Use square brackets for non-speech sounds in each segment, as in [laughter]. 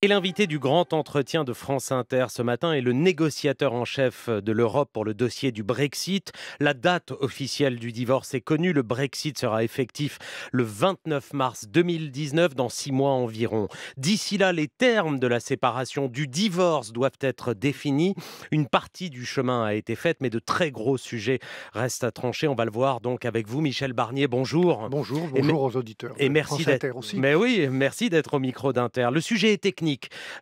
Et l'invité du grand entretien de France Inter ce matin est le négociateur en chef de l'Europe pour le dossier du Brexit. La date officielle du divorce est connue. Le Brexit sera effectif le 29 mars 2019, dans six mois environ. D'ici là, les termes de la séparation du divorce doivent être définis. Une partie du chemin a été faite, mais de très gros sujets restent à trancher. On va le voir donc avec vous, Michel Barnier. Bonjour. Bonjour, bonjour aux auditeurs. Et merci d'être. Mais oui, merci d'être au micro d'Inter. Le sujet est technique.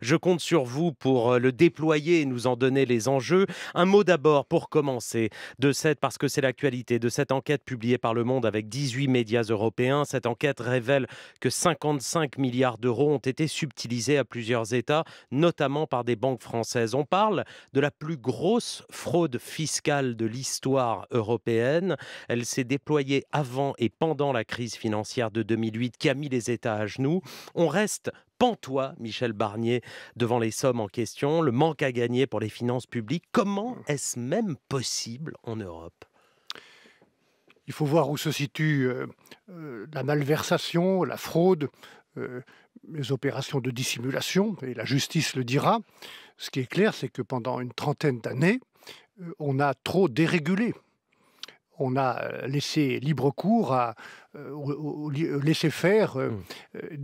Je compte sur vous pour euh, le déployer et nous en donner les enjeux. Un mot d'abord pour commencer de cette, parce que c'est l'actualité, de cette enquête publiée par Le Monde avec 18 médias européens. Cette enquête révèle que 55 milliards d'euros ont été subtilisés à plusieurs États, notamment par des banques françaises. On parle de la plus grosse fraude fiscale de l'histoire européenne. Elle s'est déployée avant et pendant la crise financière de 2008 qui a mis les États à genoux. On reste Pends-toi, Michel Barnier, devant les sommes en question, le manque à gagner pour les finances publiques. Comment mmh. est-ce même possible en Europe Il faut voir où se situe euh, euh, la malversation, la fraude, euh, les opérations de dissimulation, et la justice le dira. Ce qui est clair, c'est que pendant une trentaine d'années, on a trop dérégulé on a euh, laissé libre cours à euh, euh, laisser faire, mmh.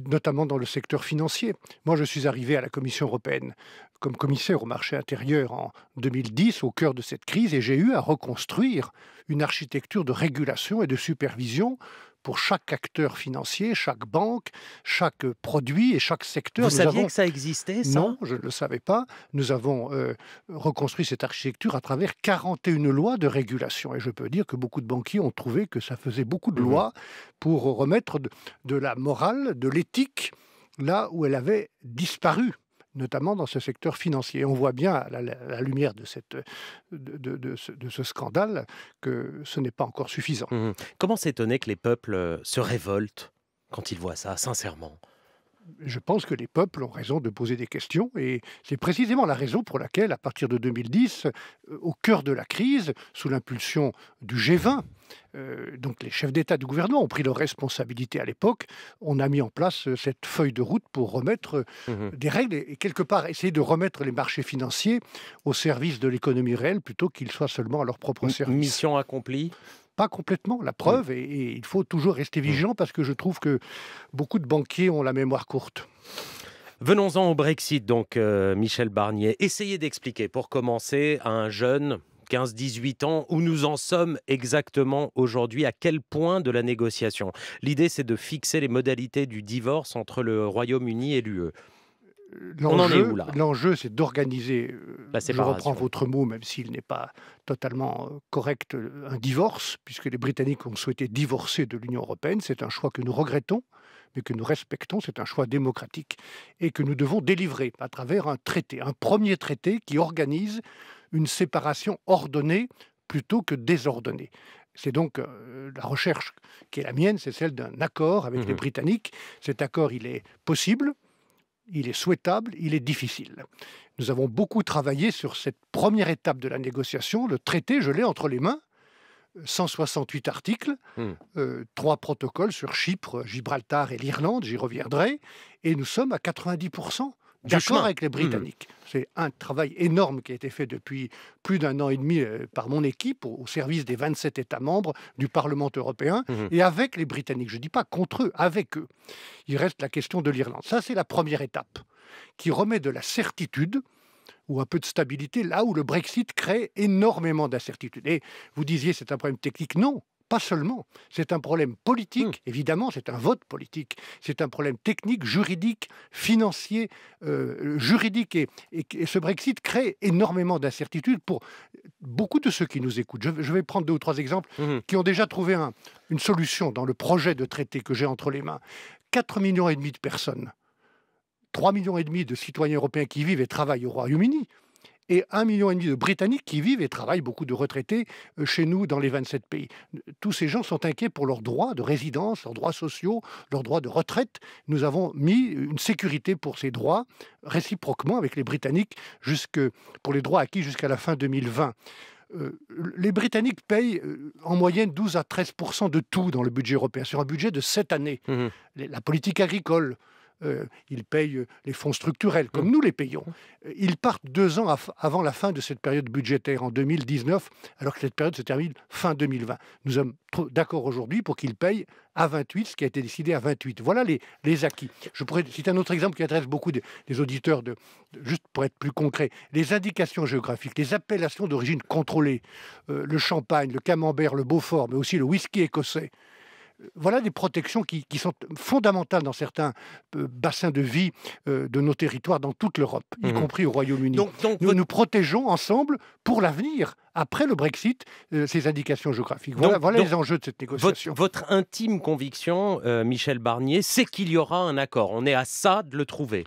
notamment dans le secteur financier. Moi, je suis arrivé à la Commission européenne comme commissaire au marché intérieur en 2010, au cœur de cette crise, et j'ai eu à reconstruire une architecture de régulation et de supervision pour chaque acteur financier, chaque banque, chaque produit et chaque secteur. Vous saviez que ça existait ça Non, je ne le savais pas. Nous avons euh, reconstruit cette architecture à travers 41 lois de régulation. Et je peux dire que beaucoup de banquiers ont trouvé que ça faisait beaucoup de mmh lois pour remettre de la morale, de l'éthique, là où elle avait disparu notamment dans ce secteur financier. On voit bien à la, lumière de, de, ce, scandale que ce n'est pas encore suffisant. Mmh Comment s'étonner que les peuples euh, se révoltent quand ils voient ça, sincèrement je pense que les peuples ont raison de poser des questions et c'est précisément la raison pour laquelle, à partir de 2010, euh, au cœur de la crise, sous l'impulsion du G20, euh, donc les chefs d'État du gouvernement ont pris leurs responsabilités à l'époque, on a mis en place euh, cette feuille de route pour remettre mmh des règles et quelque part essayer de remettre les marchés financiers au service de l'économie réelle plutôt qu'ils soient seulement à leur propre service. Mission accomplie pas complètement, la mmh. preuve, et, il faut toujours rester mmh. vigilant parce que je trouve que beaucoup de banquiers ont la mémoire courte. Venons-en au Brexit, donc, euh, Michel Barnier. Essayez d'expliquer, pour commencer, à un jeune, 15-18 ans, où nous en sommes exactement aujourd'hui, à quel point de la négociation. L'idée, c'est de fixer les modalités du divorce entre le Royaume-Uni et l'UE. L'enjeu, c'est d'organiser, euh, je reprends votre mot, même s'il n'est pas totalement euh, correct, euh, un divorce, puisque les Britanniques ont souhaité divorcer de l'Union européenne. C'est un choix que nous regrettons, mais que nous respectons. C'est un choix démocratique et que nous devons délivrer à travers un traité, un premier traité qui organise une séparation ordonnée plutôt que désordonnée. C'est donc la recherche qui est la mienne, c'est celle d'un accord avec les mhm. Britanniques. Cet accord, il est possible, il est souhaitable, il est difficile. Nous avons beaucoup travaillé sur cette première étape de la négociation. Le traité, je l'ai entre les mains, 168 articles, hmm. euh, trois protocoles sur Chypre, Gibraltar et l'Irlande, j'y reviendrai, et nous sommes à 90% d'accord avec les mm. Britanniques. C'est un travail énorme qui a été fait depuis plus d'un an et demi euh, par mon équipe au service des 27 États membres du Parlement européen mm-hmm. et avec les Britanniques. Je ne dis pas contre eux, avec eux. Il reste la question de l'Irlande. Ça, c'est la première étape qui remet de la certitude ou un peu de stabilité là où le Brexit crée énormément d'incertitudes. Et vous disiez c'est un problème technique. Non, pas seulement. C'est un problème politique, hmm. évidemment, c'est un vote politique. C'est un problème technique, juridique, financier, euh, juridique. Et, ce Brexit crée énormément d'incertitudes pour beaucoup de ceux qui nous écoutent. Je, vais prendre deux ou trois exemples hmm. qui ont déjà trouvé une solution dans le projet de traité que j'ai entre les mains. 4 millions et demi de personnes, 3 millions et demi de citoyens européens qui vivent et travaillent au Royaume-Uni, et un million et demi de Britanniques qui vivent et travaillent, beaucoup de retraités, euh, chez nous dans les 27 pays. Tous ces gens sont inquiets pour leurs droits de résidence, leurs droits sociaux, leurs droits de retraite. Nous avons mis une sécurité pour ces droits réciproquement avec les Britanniques pour les droits acquis jusqu'à la fin 2020 euh, les Britanniques payent euh, en moyenne 12 à 13 de tout dans le budget européen, sur un budget de 7 années. Mmh la politique agricole, euh, ils payent euh, les fonds structurels, comme mmh. nous les payons. Mmh. Euh, ils partent deux ans avant la fin de cette période budgétaire, en 2019, alors que cette période se termine fin 2020. Nous sommes d'accord aujourd'hui pour qu'ils payent à 28 ce qui a été décidé à 28. Voilà les, acquis. Je pourrais citer un autre exemple qui intéresse beaucoup des auditeurs, de, juste pour être plus concret. Les indications géographiques, les appellations d'origine contrôlées, le champagne, le camembert, le beaufort, mais aussi le whisky écossais voilà des protections qui, sont fondamentales dans certains euh, bassins de vie euh, de nos territoires dans toute l'Europe, y mhm. compris au Royaume-Uni. nous nous protégeons ensemble pour l'avenir, après le Brexit, euh, ces indications géographiques. Voilà, les enjeux de cette négociation. votre intime conviction, Michel Barnier, c'est qu'il y aura un accord. On est à ça de le trouver.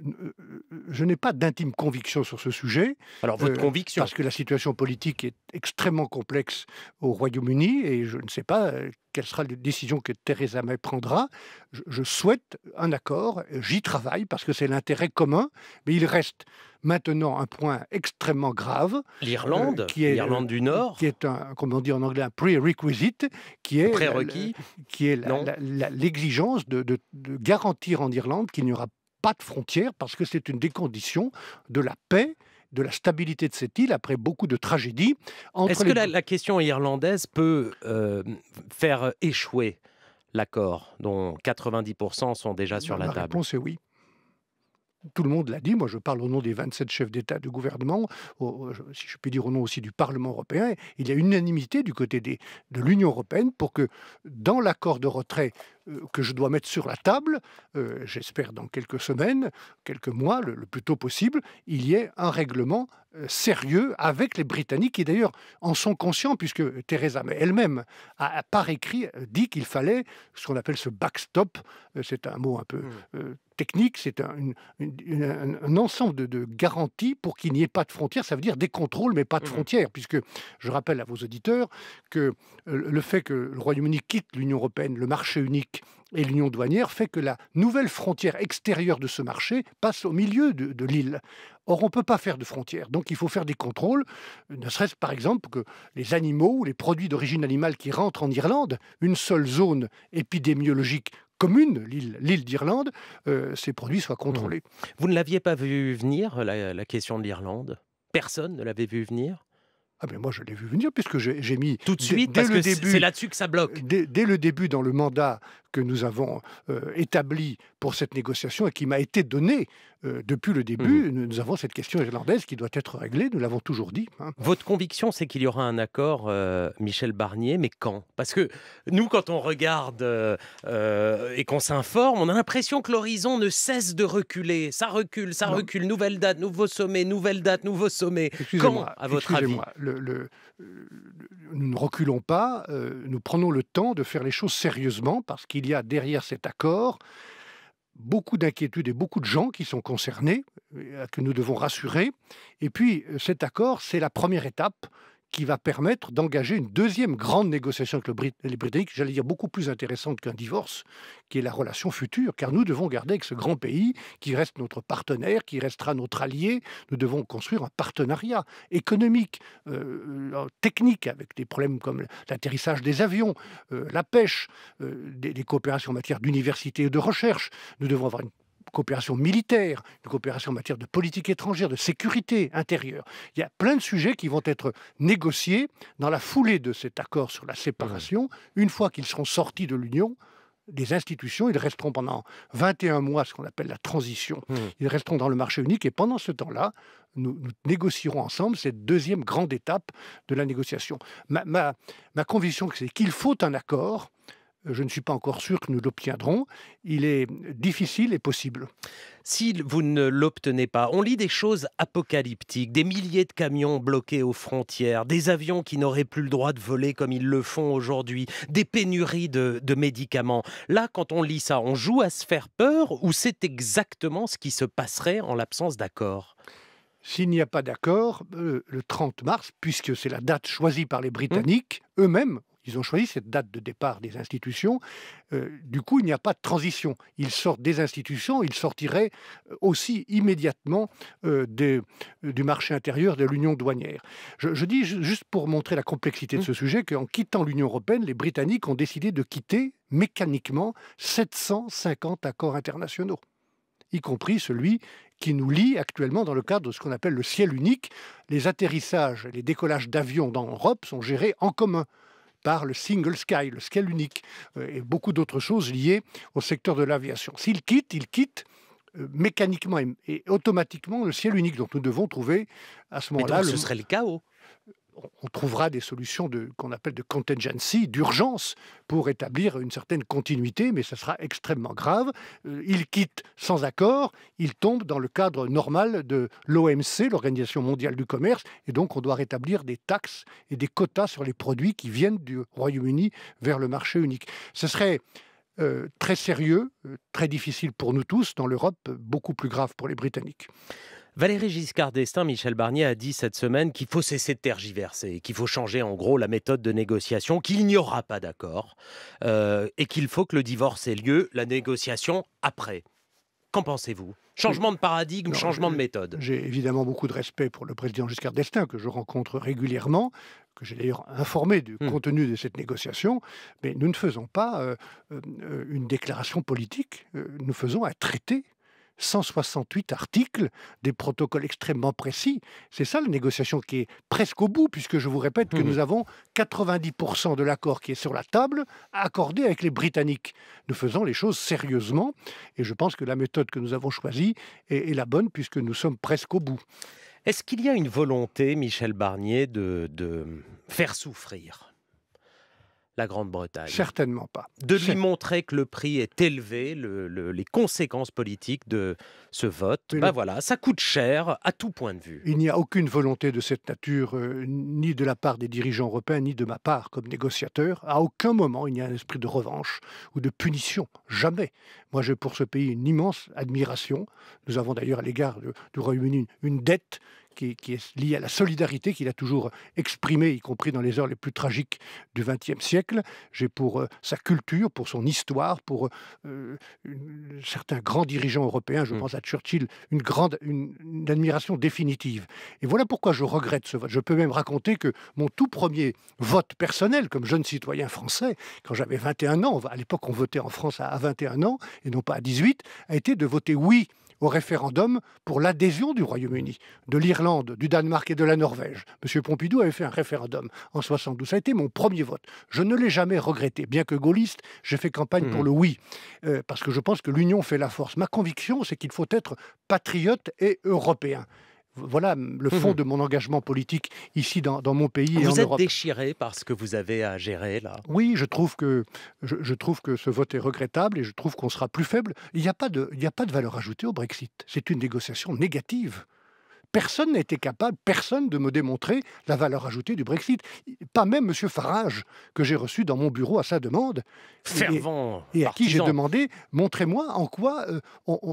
Euh, euh, je n'ai pas d'intime conviction sur ce sujet. Alors, votre euh, conviction Parce que la situation politique est extrêmement complexe au Royaume-Uni et je ne sais pas quelle sera la décision que Theresa May prendra. Je, souhaite un accord, j'y travaille parce que c'est l'intérêt commun, mais il reste maintenant un point extrêmement grave. L'Irlande, l'Irlande du Nord, qui est un, comment on dit en anglais, un prerequisite, qui est requis qui est l'exigence de, de garantir en Irlande qu'il n'y aura pas de frontières parce que c'est une des conditions de la paix de la stabilité de cette île après beaucoup de tragédies. Est-ce que la, question irlandaise peut euh, faire échouer l'accord dont 90% sont déjà sur la, table oui tout le monde l'a dit, moi je parle au nom des 27 chefs d'État de gouvernement, si je puis dire au nom aussi du Parlement européen, il y a unanimité du côté de l'Union européenne pour que dans l'accord de retrait euh, que je dois mettre sur la table, euh, j'espère dans quelques semaines, quelques mois, le, plus tôt possible, il y ait un règlement euh, sérieux avec les Britanniques qui d'ailleurs en sont conscients puisque Theresa May elle-même a, par écrit dit qu'il fallait ce qu'on appelle ce backstop, c'est un mot un peu mmh technique, c'est un, ensemble de, garanties pour qu'il n'y ait pas de frontières. Ça veut dire des contrôles, mais pas de mmh frontières, puisque je rappelle à vos auditeurs que euh, le fait que le Royaume-Uni quitte l'Union européenne, le marché unique et l'union douanière fait que la nouvelle frontière extérieure de ce marché passe au milieu de, de l'île. Or, on ne peut pas faire de frontières. Donc, il faut faire des contrôles, ne serait-ce par exemple que les animaux ou les produits d'origine animale qui rentrent en Irlande, une seule zone épidémiologique commune, l'île d'Irlande, euh, ces produits soient contrôlés. Vous ne l'aviez pas vu venir, la question de l'Irlande Personne ne l'avait vu venir ah ben moi je l'ai vu venir puisque j'ai mis tout de suite dès, parce le que C'est là-dessus que ça bloque. Dès, le début dans le mandat que nous avons euh, établi pour cette négociation et qui m'a été donné euh, depuis le début, mhm. nous, avons cette question irlandaise qui doit être réglée. Nous l'avons toujours dit. Hein. Votre conviction, c'est qu'il y aura un accord, euh, Michel Barnier, mais quand Parce que nous, quand on regarde et qu'on s'informe, on a l'impression que l'horizon ne cesse de reculer. Ça recule, ça recule. Nouvelle date, nouveau sommet, nouvelle date, nouveau sommet. Quand, À votre avis, nous ne reculons pas, euh, nous prenons le temps de faire les choses sérieusement parce qu'il y a derrière cet accord beaucoup d'inquiétudes et beaucoup de gens qui sont concernés, euh, que nous devons rassurer. Et puis euh, cet accord, c'est la première étape qui va permettre d'engager une deuxième grande négociation avec les Britanniques, j'allais dire beaucoup plus intéressante qu'un divorce, qui est la relation future, car nous devons garder avec ce grand pays qui reste notre partenaire, qui restera notre allié, nous devons construire un partenariat économique, euh, euh, technique, avec des problèmes comme l'atterrissage des avions, euh, la pêche, des, coopérations en matière d'université et de recherche. Nous devons avoir une coopération militaire, une coopération en matière de politique étrangère, de sécurité intérieure. Il y a plein de sujets qui vont être négociés dans la foulée de cet accord sur la séparation, une fois qu'ils seront sortis de l'Union des institutions, ils resteront pendant 21 mois, ce qu'on appelle la transition. Ils resteront dans le marché unique et pendant ce temps-là, nous, négocierons ensemble cette deuxième grande étape de la négociation. ma conviction, c'est qu'il faut un accord je ne suis pas encore sûr que nous l'obtiendrons. Il est difficile et possible. Si vous ne l'obtenez pas, on lit des choses apocalyptiques, des milliers de camions bloqués aux frontières, des avions qui n'auraient plus le droit de voler comme ils le font aujourd'hui, des pénuries de, médicaments. Là, quand on lit ça, on joue à se faire peur ou c'est exactement ce qui se passerait en l'absence d'accord s'il n'y a pas d'accord, euh, le 30 mars, puisque c'est la date choisie par les mmh. Britanniques, eux-mêmes ils ont choisi cette date de départ des institutions. Euh, du coup, il n'y a pas de transition. Ils sortent des institutions, ils sortiraient euh, aussi immédiatement euh, du marché intérieur, de l'union douanière. Je, je, dis juste pour montrer la complexité de mmh. ce sujet qu'en quittant l'Union européenne, les Britanniques ont décidé de quitter mécaniquement 750 accords internationaux, y compris celui qui nous lie actuellement dans le cadre de ce qu'on appelle le ciel unique. Les atterrissages les décollages d'avions dans l'Europe sont gérés en commun par le Single Sky, le ciel unique, euh, et beaucoup d'autres choses liées au secteur de l'aviation. S'il quitte, il quitte euh, mécaniquement et, automatiquement le ciel unique. Donc nous devons trouver à ce moment-là. Ce serait le chaos on trouvera des solutions de, qu'on appelle de contingency, d'urgence, pour établir une certaine continuité, mais ce sera extrêmement grave. Euh, il quitte sans accord, il tombe dans le cadre normal de l'OMC, l'Organisation mondiale du commerce, et donc on doit rétablir des taxes et des quotas sur les produits qui viennent du Royaume-Uni vers le marché unique. Ce serait euh, très sérieux, euh, très difficile pour nous tous, dans l'Europe, beaucoup plus grave pour les Britanniques. Valérie Giscard d'Estaing, Michel Barnier a dit cette semaine qu'il faut cesser de tergiverser, qu'il faut changer en gros la méthode de négociation, qu'il n'y aura pas d'accord euh, et qu'il faut que le divorce ait lieu, la négociation après. Qu'en pensez-vous Changement de paradigme, changement de euh, méthode. J'ai évidemment beaucoup de respect pour le président Giscard d'Estaing, que je rencontre régulièrement, que j'ai d'ailleurs informé du hmm. contenu de cette négociation, mais nous ne faisons pas euh, une déclaration politique, nous faisons un traité 168 articles, des protocoles extrêmement précis. C'est ça la négociation qui est presque au bout, puisque je vous répète que mmh. nous avons 90% de l'accord qui est sur la table accordé avec les Britanniques. Nous faisons les choses sérieusement et je pense que la méthode que nous avons choisie est, la bonne, puisque nous sommes presque au bout. Est-ce qu'il y a une volonté, Michel Barnier, de faire souffrir Grande-Bretagne. Certainement pas. De lui montrer que le prix est élevé, les conséquences politiques de ce vote, ben voilà, ça coûte cher à tout point de vue. Il n'y a aucune volonté de cette nature, euh, ni de la part des dirigeants européens, ni de ma part comme négociateur. À aucun moment, il n'y a un esprit de revanche ou de punition. Jamais. Moi, j'ai pour ce pays une immense admiration. Nous avons d'ailleurs à l'égard du Royaume-Uni une dette qui, est lié à la solidarité qu'il a toujours exprimée, y compris dans les heures les plus tragiques du XXe siècle. J'ai pour euh, sa culture, pour son histoire, pour euh, certains grands dirigeants européens, je mmh. pense à Churchill, une grande une admiration définitive. Et voilà pourquoi je regrette ce vote. Je peux même raconter que mon tout premier vote personnel, comme jeune citoyen français, quand j'avais 21 ans, à l'époque on votait en France à 21 ans et non pas à 18, a été de voter oui au référendum pour l'adhésion du Royaume-Uni, de l'Irlande, du Danemark et de la Norvège. M. Pompidou avait fait un référendum en 72. Ça a été mon premier vote. Je ne l'ai jamais regretté. Bien que gaulliste, j'ai fait campagne pour hmm. le oui, euh, parce que je pense que l'union fait la force. Ma conviction, c'est qu'il faut être patriote et européen voilà le mmh fond de mon engagement politique ici dans, mon pays vous êtes déchiré par ce que vous avez à gérer là Oui, je trouve que, je, trouve que ce vote est regrettable et je trouve qu'on sera plus faible. Il n'y a pas de valeur ajoutée au Brexit. C'est une négociation négative personne n'était capable, personne de me démontrer la valeur ajoutée du Brexit. Pas même M. Farage, que j'ai reçu dans mon bureau à sa demande. Fervent. Et, à qui j'ai demandé, montrez-moi en quoi euh,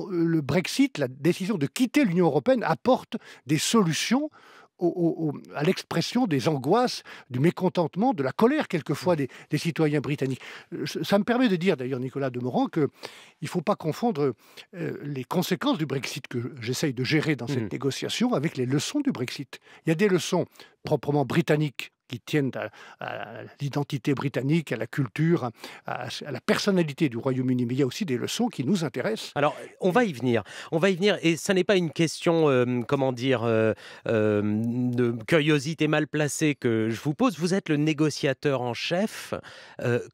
le Brexit, la décision de quitter l'Union européenne, apporte des solutions à l'expression des angoisses, du mécontentement, de la colère quelquefois mm. des, citoyens britanniques. Euh, ça me permet de dire d'ailleurs, Nicolas Demorand, qu'il ne faut pas confondre euh, les conséquences du Brexit que j'essaye de gérer dans mm. cette négociation avec les leçons du Brexit. Il y a des leçons proprement britanniques qui tiennent à, l'identité britannique, à la culture, à, la personnalité du Royaume-Uni. Mais il y a aussi des leçons qui nous intéressent. Alors, on va y venir. On va y venir. Et ça n'est pas une question, euh, comment dire, euh, euh, de curiosité mal placée que je vous pose. Vous êtes le négociateur en chef.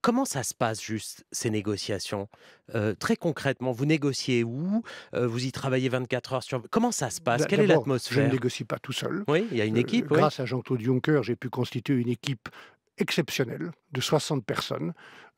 comment ça se passe juste, ces négociations euh, très concrètement, vous négociez où euh, Vous y travaillez 24 heures sur. Comment ça se passe Quelle est l'atmosphère Je ne négocie pas tout seul. Oui, il y a une euh, équipe. grâce à Jean-Claude Juncker, j'ai pu constituer une équipe exceptionnelle de 60 personnes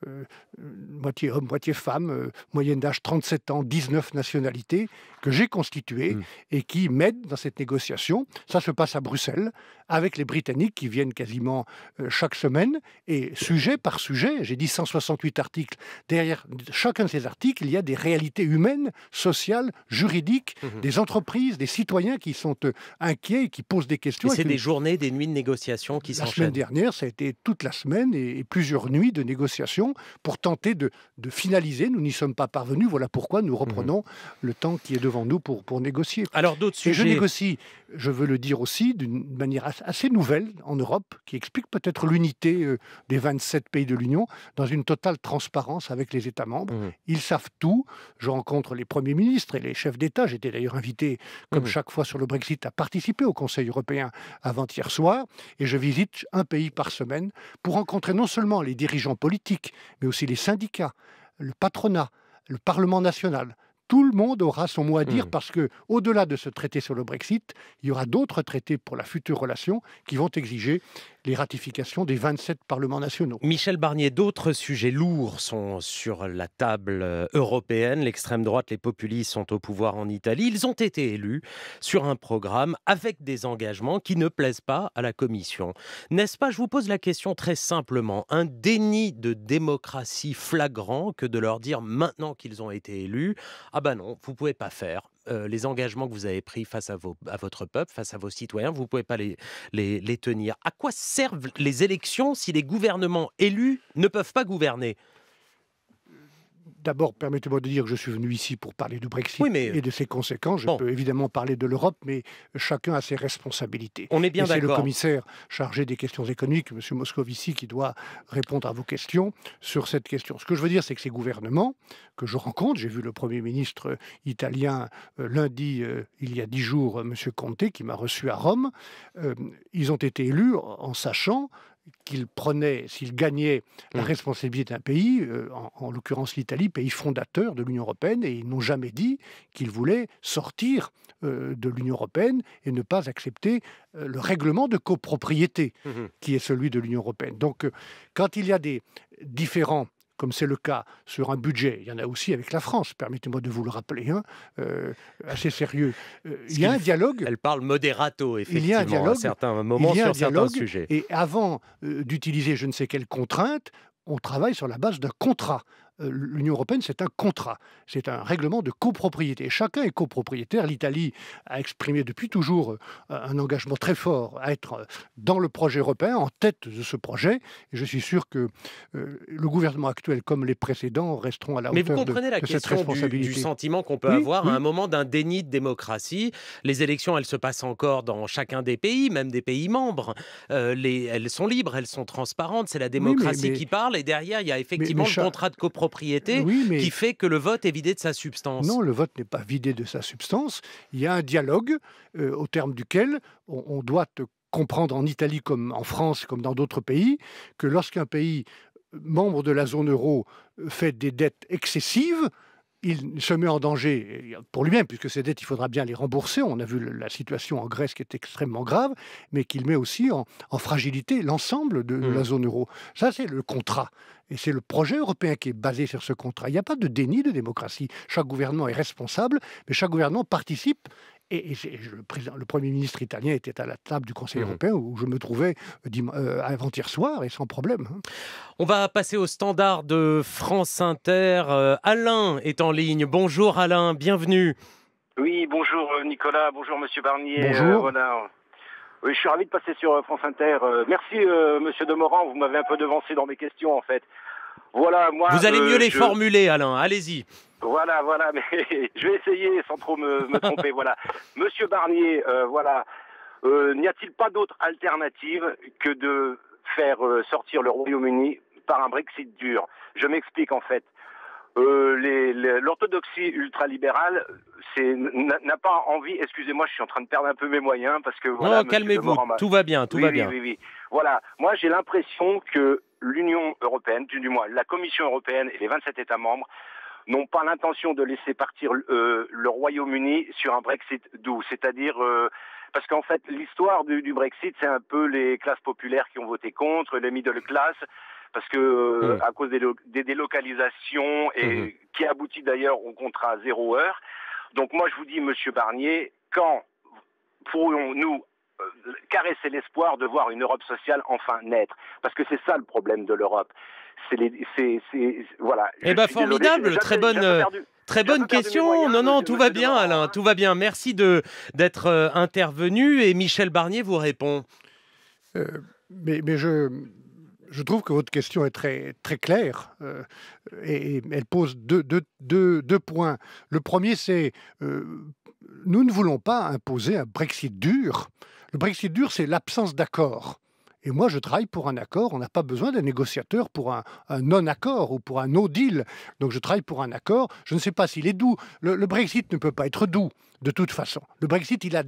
euh, euh, moitié homme, moitié femme, euh, moyenne d'âge 37 ans, 19 nationalités, que j'ai constitué hmm. et qui m'aident dans cette négociation. Ça se passe à Bruxelles, avec les Britanniques qui viennent quasiment chaque semaine, et sujet par sujet, j'ai dit 168 articles, derrière chacun de ces articles, il y a des réalités humaines, sociales, juridiques, mhm. des entreprises, des citoyens qui sont inquiets, qui posent des questions. Et c'est des journées, des nuits de négociation qui s'enchaînent. La semaine dernière, ça a été toute la semaine et plusieurs nuits de négociation pour tenter de, finaliser. Nous n'y sommes pas parvenus. Voilà pourquoi nous reprenons le temps qui est devant nous pour, négocier. Alors d'autres sujets. je négocie, je veux le dire aussi, d'une manière assez nouvelle en Europe, qui explique peut-être l'unité euh, des 27 pays de l'Union dans une totale transparence avec les États membres. Mmh. Ils savent tout. Je rencontre les premiers ministres et les chefs d'État. J'étais d'ailleurs invité, comme mmh. chaque fois sur le Brexit, à participer au Conseil européen avant-hier soir. Et je visite un pays par semaine pour rencontrer non seulement les dirigeants politiques, mais aussi les syndicats, le patronat, le Parlement national, tout le monde aura son mot à dire hmm. parce que, au-delà de ce traité sur le Brexit, il y aura d'autres traités pour la future relation qui vont exiger les ratifications des 27 parlements nationaux. Michel Barnier, d'autres sujets lourds sont sur la table euh, européenne. L'extrême droite, les populistes sont au pouvoir en Italie. Ils ont été élus sur un programme avec des engagements qui ne plaisent pas à la Commission. N'est-ce pas, je vous pose la question très simplement, un déni de démocratie flagrant que de leur dire maintenant qu'ils ont été élus, ah ben non, vous pouvez pas faire. les engagements que vous avez pris face à, à votre peuple, face à vos citoyens, vous ne pouvez pas les, les tenir. À quoi servent les élections si les gouvernements élus ne peuvent pas gouverner D'abord, permettez-moi de dire que je suis venu ici pour parler du Brexit et de ses conséquences. Je peux évidemment parler de l'Europe, mais chacun a ses responsabilités. On est bien d'accord. C'est le commissaire chargé des questions économiques, M. Moscovici, qui doit répondre à vos questions sur cette question. Ce que je veux dire, c'est que ces gouvernements que je rencontre, j'ai vu le Premier ministre italien euh, lundi, euh, il y a dix jours, euh, M. Conte, qui m'a reçu à Rome, ils ont été élus en sachant qu'il prenaient, s'ils gagnaient la mm. responsabilité d'un pays, euh, en, l'occurrence l'Italie, pays fondateur de l'Union européenne, et ils n'ont jamais dit qu'ils voulaient sortir euh, de l'Union européenne et ne pas accepter euh, le règlement de copropriété mm-hmm. qui est celui de l'Union européenne. Donc, quand il y a des différents comme c'est le cas sur un budget, il y en a aussi avec la France, permettez-moi de vous le rappeler, hein, euh, assez sérieux. Euh, il y a un dialogue. Elle parle modérato, effectivement, il un à certains moments sur certains sujets. Et avant euh, d'utiliser je ne sais quelle contrainte, on travaille sur la base d'un contrat. Euh, l'Union européenne, c'est un contrat, c'est un règlement de copropriété. Chacun est copropriétaire. L'Italie a exprimé depuis toujours euh, un engagement très fort à être euh, dans le projet européen, en tête de ce projet. Et je suis sûr que le gouvernement actuel, comme les précédents, resteront à la hauteur de, cette responsabilité. Mais vous comprenez la question Du, sentiment qu'on peut avoir à un moment d'un déni de démocratie. Les élections, elles se passent encore dans chacun des pays, même des pays membres. elles sont libres, elles sont transparentes, c'est la démocratie qui parle. Et derrière, il y a effectivement le contrat de copropriété qui fait que le vote est vidé de sa substance. Non, le vote n'est pas vidé de sa substance. Il y a un dialogue euh, au terme duquel on doit comprendre en Italie comme en France, comme dans d'autres pays, que lorsqu'un pays membre de la zone euro euh, fait des dettes excessives, il se met en danger euh, pour lui-même, puisque ces dettes, il faudra bien les rembourser. On a vu la situation en Grèce qui est extrêmement grave, mais qu'il met aussi en, fragilité l'ensemble de, de mm. la zone euro. Ça, c'est le contrat. Et c'est le projet européen qui est basé sur ce contrat. Il n'y a pas de déni de démocratie. Chaque gouvernement est responsable, mais chaque gouvernement participe et, le, Premier ministre italien était à la table du Conseil mmh. européen où je me trouvais euh, euh avant-hier soir et sans problème. Hein. On va passer au standard de France Inter. Euh, Alain est en ligne. Bonjour Alain, bienvenue. Oui, bonjour euh, Nicolas, bonjour Monsieur Barnier. Bonjour. Voilà. Oui, je suis ravi de passer sur France Inter. merci, euh, Monsieur Demorand, vous m'avez un peu devancé dans mes questions, en fait. Voilà, moi. Vous allez euh, mieux les formuler, Alain. Allez-y. Voilà, voilà, mais [laughs] je vais essayer sans trop me, tromper. voilà, Monsieur Barnier, euh, voilà, euh, n'y a-t-il pas d'autre alternative que de faire sortir le Royaume-Uni par un Brexit dur Je m'explique en fait euh, l'orthodoxie ultralibérale n'a pas envie, excusez-moi, je suis en train de perdre un peu mes moyens parce que... non, calmez-vous, tout va bien, tout va bien. Oui, oui, oui. Voilà, moi j'ai l'impression que l'Union européenne, du moins la Commission européenne et les 27 États membres n'ont pas l'intention de laisser partir euh, le Royaume-Uni sur un Brexit doux, c'est-à-dire euh, parce qu'en fait l'histoire du, du, Brexit, c'est un peu les classes populaires qui ont voté contre, les middle class, parce que euh, mm. à cause des, des délocalisations et mm-hmm. qui aboutit d'ailleurs au contrat zéro heure. Donc moi je vous dis, Monsieur Barnier, quand pourrions nous euh, caresser l'espoir de voir une Europe sociale enfin naître Parce que c'est ça le problème de l'Europe. C'est voilà. Eh ben formidable, très bonne. Euh, très bonne question. non, non, tout va bien, Alain. Hein. Tout va bien. Merci de d'être intervenu et Michel Barnier vous répond. mais, mais je je trouve que votre question est très, très claire euh, et, elle pose deux, points. Le premier, c'est euh, nous ne voulons pas imposer un Brexit dur. Le Brexit dur, c'est l'absence d'accord. Et moi, je travaille pour un accord. On n'a pas besoin d'un négociateur pour un, non-accord ou pour un no deal. Donc, je travaille pour un accord. Je ne sais pas s'il est doux. le Brexit ne peut pas être doux de toute façon. Le Brexit, il a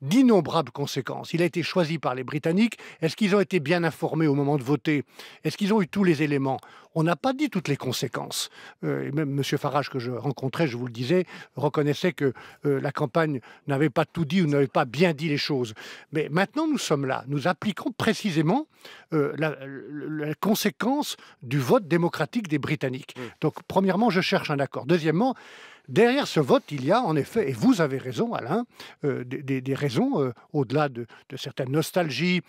d'innombrables conséquences. Il a été choisi par les Britanniques. Est-ce qu'ils ont été bien informés au moment de voter Est-ce qu'ils ont eu tous les éléments On n'a pas dit toutes les conséquences. Euh, même M. Farage, que je rencontrais, je vous le disais, reconnaissait que euh, la campagne n'avait pas tout dit ou n'avait pas bien dit les choses. Mais maintenant, nous sommes là. Nous appliquons précisément euh, la, conséquence du vote démocratique des Britanniques. Mmh. Donc, premièrement, je cherche un accord. Deuxièmement, Derrière ce vote, il y a en effet, et vous avez raison Alain, euh, des, raisons euh, au-delà de, certaines nostalgies,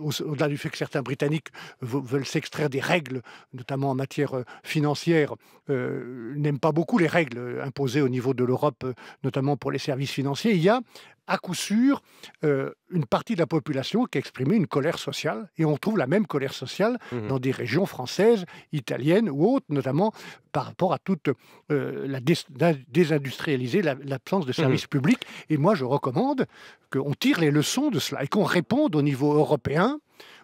au-delà du fait que certains Britanniques veulent s'extraire des règles, notamment en matière euh, financière, n'aiment pas beaucoup les règles imposées au niveau de l'Europe, notamment pour les services financiers. Il y a à coup sûr euh, une partie de la population qui a exprimé une colère sociale. Et on trouve la même colère sociale mmh. dans des régions françaises, italiennes ou autres, notamment par rapport à toute euh, la désindustrialisation, l'absence de mmh. services publics. Et moi, je recommande qu'on tire les leçons de cela et qu'on réponde au niveau européen,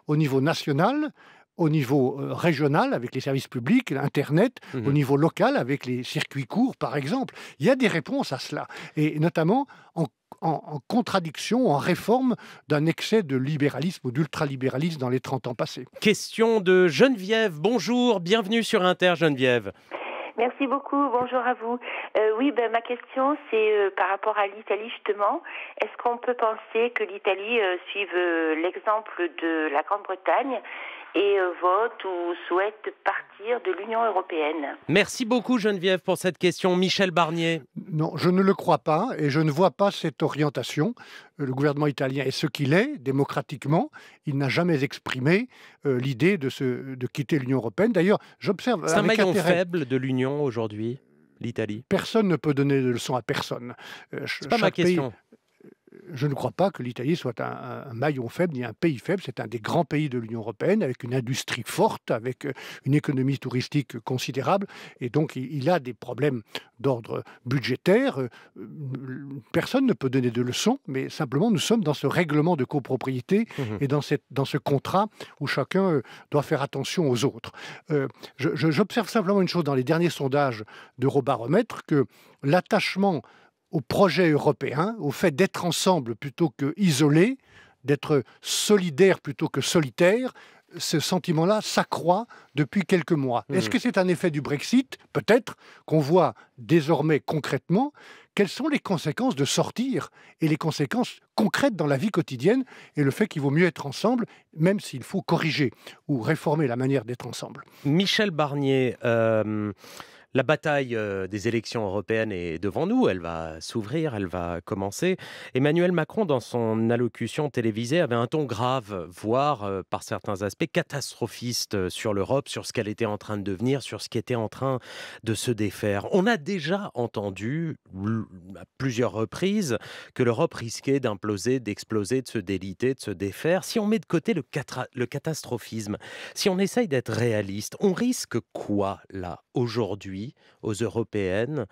au niveau national, au niveau euh, régional avec les services publics, l'Internet, mmh. au niveau local avec les circuits courts, par exemple. Il y a des réponses à cela, et notamment en en, contradiction, en réforme d'un excès de libéralisme ou d'ultralibéralisme dans les 30 ans passés. Question de Geneviève. Bonjour, bienvenue sur Inter Geneviève. Merci beaucoup. Bonjour à vous. Euh, oui, ben, ma question c'est euh, par rapport à l'Italie justement. Est-ce qu'on peut penser que l'Italie euh, suive l'exemple de la Grande-Bretagne et euh, vote ou souhaite partir de l'Union européenne. Merci beaucoup Geneviève pour cette question. Michel Barnier. Non, je ne le crois pas et je ne vois pas cette orientation. Euh, le gouvernement italien est ce qu'il est, démocratiquement. Il n'a jamais exprimé euh, l'idée de, de quitter l'Union européenne. D'ailleurs, j'observe... C'est un maillon faible de l'Union aujourd'hui l'Italie Personne ne peut donner de leçons à personne. C'est pas ma question je ne crois pas que l'Italie soit un, maillon faible ni un pays faible. C'est un des grands pays de l'Union européenne, avec une industrie forte, avec euh, une économie touristique considérable. Et donc, il, a des problèmes d'ordre budgétaire. Euh, personne ne peut donner de leçons, mais simplement, nous sommes dans ce règlement de copropriété mmh et dans, ce contrat où chacun euh, doit faire attention aux autres. J'observe simplement une chose dans les derniers sondages d'Eurobaromètre, que l'attachement au projet européen, au fait d'être ensemble plutôt que isolé, d'être solidaire plutôt que solitaire, ce sentiment-là s'accroît depuis quelques mois. Hmm. Est-ce que c'est un effet du Brexit Peut-être qu'on voit désormais concrètement quelles sont les conséquences de sortir et les conséquences concrètes dans la vie quotidienne et le fait qu'il vaut mieux être ensemble, même s'il faut corriger ou réformer la manière d'être ensemble. Michel Barnier, euh, la bataille des élections européennes est devant nous, elle va s'ouvrir, elle va commencer. Emmanuel Macron, dans son allocution télévisée, avait un ton grave, voire par certains aspects catastrophiste sur l'Europe, sur ce qu'elle était en train de devenir, sur ce qui était en train de se défaire. On a déjà entendu à plusieurs reprises que l'Europe risquait d'imploser, d'exploser, de se déliter, de se défaire. Si on met de côté le, catastrophisme, si on essaye d'être réaliste, on risque quoi là aujourd'hui aux européennes.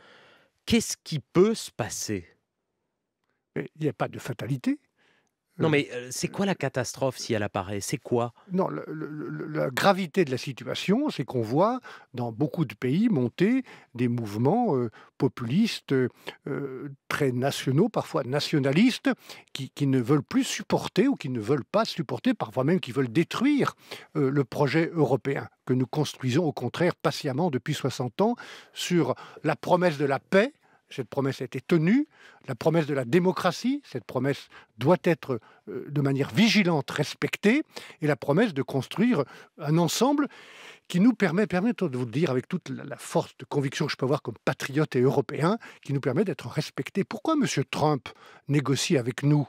Qu'est-ce qui peut se passer Il n'y a pas de fatalité. Non, euh, mais euh, c'est quoi la catastrophe si elle apparaît C'est quoi Non, la gravité de la situation, c'est qu'on voit dans beaucoup de pays monter des mouvements euh, populistes, très nationaux, parfois nationalistes, qui, ne veulent plus supporter ou qui ne veulent pas supporter, parfois même qui veulent détruire le projet européen que nous construisons au contraire patiemment depuis 60 ans sur la promesse de la paix cette promesse a été tenue, la promesse de la démocratie, cette promesse doit être euh, de manière vigilante respectée, et la promesse de construire un ensemble qui nous permet, permettons de vous le dire avec toute la force de conviction que je peux avoir comme patriote et européen, qui nous permet d'être respectés. Pourquoi M. Trump négocie avec nous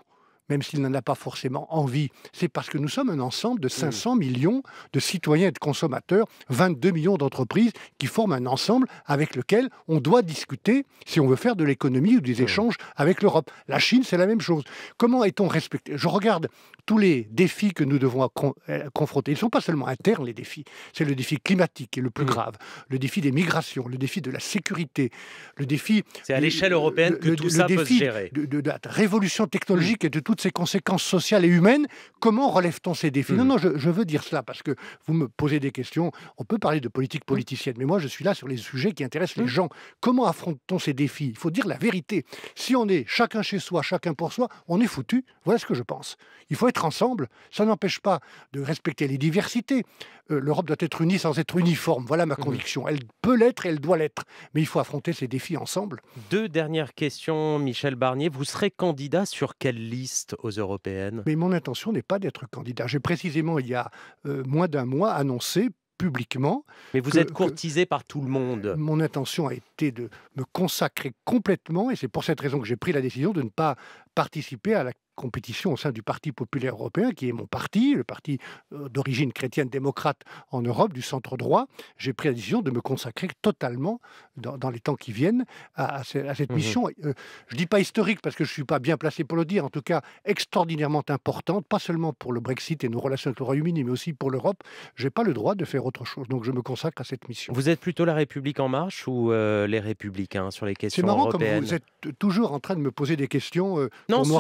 même s'il n'en a pas forcément envie. C'est parce que nous sommes un ensemble de 500 hmm. millions de citoyens et de consommateurs, 22 millions d'entreprises qui forment un ensemble avec lequel on doit discuter si on veut faire de l'économie ou des hmm. échanges avec l'Europe. La Chine, c'est la même chose. Comment est-on respecté Je regarde tous les défis que nous devons euh, confronter. Ils ne sont pas seulement internes, les défis. C'est le défi climatique qui est le plus hmm. grave, le défi des migrations, le défi de la sécurité, le défi... C'est à l'échelle européenne que tout ça peut se gérer. De, de, de, la révolution technologique et de toute ses conséquences sociales et humaines. Comment relève-t-on ces défis Non, hmm. non, je, veux dire cela parce que vous me posez des questions. On peut parler de politique hmm. politicienne, mais moi, je suis là sur les sujets qui intéressent les hmm. gens. Comment affrontons t ces défis Il faut dire la vérité. Si on est chacun chez soi, chacun pour soi, on est foutu. Voilà ce que je pense. Il faut être ensemble. Ça n'empêche pas de respecter les diversités. Euh, l'Europe doit être unie sans être uniforme. Voilà ma mhm. conviction. Elle peut l'être et elle doit l'être. Mais il faut affronter ces défis ensemble. Deux dernières questions, Michel Barnier. Vous serez candidat sur quelle liste aux européennes Mais mon intention n'est pas d'être candidat. J'ai précisément, il y a euh, moins d'un mois, annoncé publiquement. Mais vous êtes courtisé par tout le monde. Mon intention a été de me consacrer complètement, et c'est pour cette raison que j'ai pris la décision de ne pas participer à la compétition au sein du Parti populaire européen, qui est mon parti, le parti d'origine chrétienne démocrate en Europe, du centre droit, j'ai pris la décision de me consacrer totalement, dans, les temps qui viennent, à, cette mmh mission. je ne dis pas historique parce que je ne suis pas bien placé pour le dire, en tout cas extraordinairement importante, pas seulement pour le Brexit et nos relations avec le Royaume-Uni, mais aussi pour l'Europe. Je n'ai pas le droit de faire autre chose, donc je me consacre à cette mission. Vous êtes plutôt la République en marche ou les Républicains sur les questions européennes C'est marrant comme vous êtes toujours en train de me poser des questions non, nous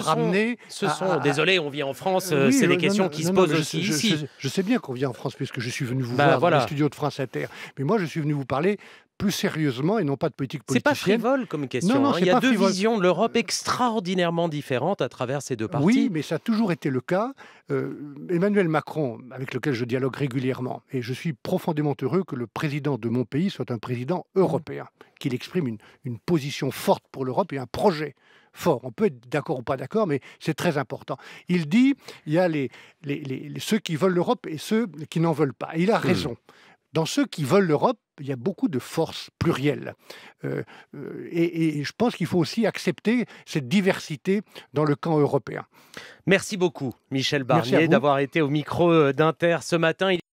ce sont, désolé, on vit en France, euh, euh, c'est des euh, questions qui se posent aussi ici. Je, sais bien qu'on vient en France puisque je suis venu vous bah, voir dans les studios de France Inter. Mais moi, je suis venu vous parler plus sérieusement et non pas de politique politicienne. C'est pas frivole comme question. Hein. Il y a deux visions de l'Europe extraordinairement différentes à travers ces deux parties. Oui, mais ça a toujours été le cas. Emmanuel Macron, avec lequel je dialogue régulièrement, et je suis profondément heureux que le président de mon pays soit un président européen, qu'il exprime une position forte pour l'Europe et un projet on peut être d'accord ou pas d'accord, mais c'est très important. Il dit, il y a les, ceux qui veulent l'Europe et ceux qui n'en veulent pas. il a hmm. raison. Dans ceux qui veulent l'Europe, il y a beaucoup de forces plurielles. Euh, euh, et, et, je pense qu'il faut aussi accepter cette diversité dans le camp européen. Merci beaucoup, Michel Barnier, d'avoir été au micro d'Inter ce matin.